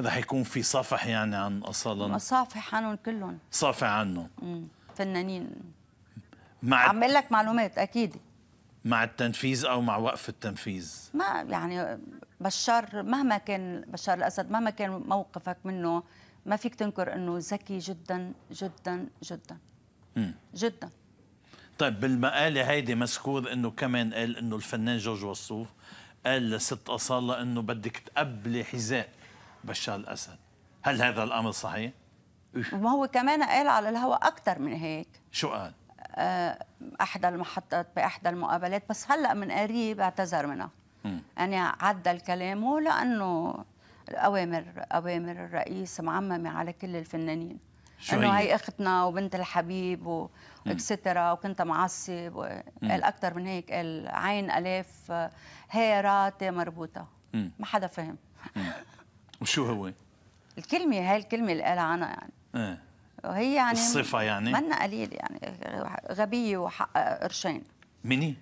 رح يكون في صفح يعني عن اصلا صافح عنهم كلهم صافح عنهم فنانين مع عم لك معلومات اكيد مع التنفيذ او مع وقف التنفيذ ما يعني بشار مهما كان بشار الاسد مهما كان موقفك منه ما فيك تنكر انه ذكي جدا جدا جدا مم. جدا طيب بالمقاله هيدي مذكور انه كمان قال انه الفنان جورج وصوف قال لست اصاله انه بدك تقبلي حذاء بشار الأسد هل هذا الأمر صحيح؟ إيه. ما هو كمان قال على الهواء أكثر من هيك شو قال؟ آه، احدى المحطات باحدى المقابلات بس هلا من قريب اعتذر منها يعني عدل كلامه لانه اوامر اوامر الرئيس معممه على كل الفنانين انه هي اختنا وبنت الحبيب واكسترا وكنت معصب قال اكثر من هيك قال عين الاف هي راتي مربوطه ما حدا فهم وشو هو؟ الكلمة هاي الكلمة اللي قالها عنها يعني ايه وهي يعني الصفة يعني منا قليل يعني غبية وحق قرشين مني؟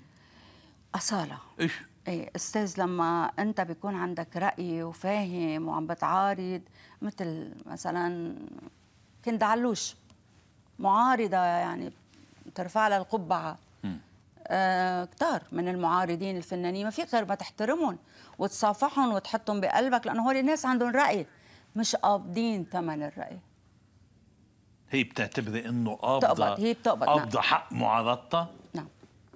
أصالة إيش؟ ايه استاذ لما انت بيكون عندك راي وفاهم وعم بتعارض مثل مثلا كنت علوش معارضه يعني ترفع لها القبعه آه، كتار من المعارضين الفنانين ما فيك غير ما تحترمهم وتصافحهم وتحطهم بقلبك لانه هول الناس عندهم راي مش قابضين ثمن الراي هي بتعتبري انه قابضه بتقبض هي بتقبض نعم. قابضه نعم. حق معارضتها نعم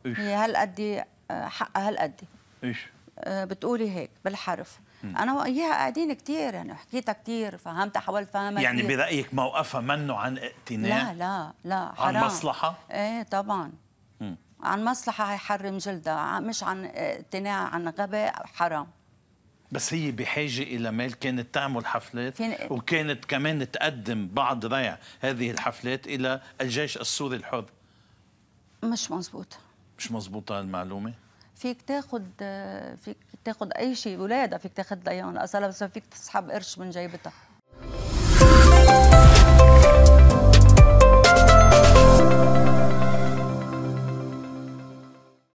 إيش؟ هي هالقد آه، حقها هالقد ايش آه، بتقولي هيك بالحرف مم. انا واياها قاعدين كثير يعني حكيتها كثير فهمتها حاولت فهمها يعني كتير. برايك موقفها منه عن اقتناع لا لا لا حرام. عن مصلحه ايه طبعا مم. عن مصلحه هيحرم جلدها مش عن آه، اقتناع عن غباء حرام بس هي بحاجة إلى مال كانت تعمل حفلات وكانت كمان تقدم بعض ريع هذه الحفلات إلى الجيش السوري الحر مش مزبوط مش مزبوطة المعلومة فيك تاخد آه، فيك تاخد أي شيء ولادها فيك تاخد لها إياهم أصلا بس فيك تسحب قرش من جيبتها